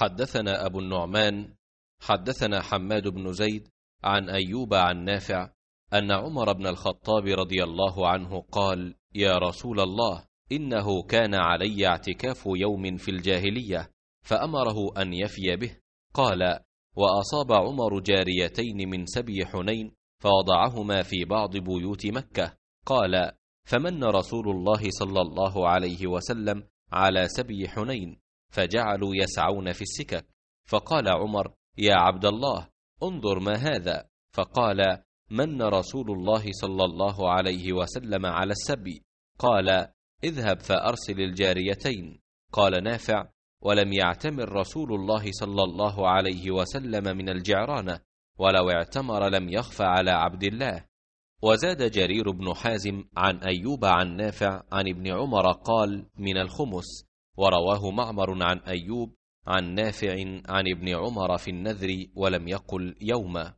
حدثنا أبو النعمان حدثنا حماد بن زيد عن أيوب عن نافع أن عمر بن الخطاب رضي الله عنه قال يا رسول الله إنه كان علي اعتكاف يوم في الجاهلية فأمره أن يفي به قال وأصاب عمر جاريتين من سبي حنين فوضعهما في بعض بيوت مكة قال فمن رسول الله صلى الله عليه وسلم على سبي حنين فجعلوا يسعون في السكك فقال عمر يا عبد الله انظر ما هذا فقال من رسول الله صلى الله عليه وسلم على السبي قال اذهب فارسل الجاريتين قال نافع ولم يعتمر رسول الله صلى الله عليه وسلم من الجعرانه ولو اعتمر لم يخف على عبد الله وزاد جرير بن حازم عن ايوب عن نافع عن ابن عمر قال من الخمس ورواه معمر عن أيوب عن نافع عن ابن عمر في النذر ولم يقل يوما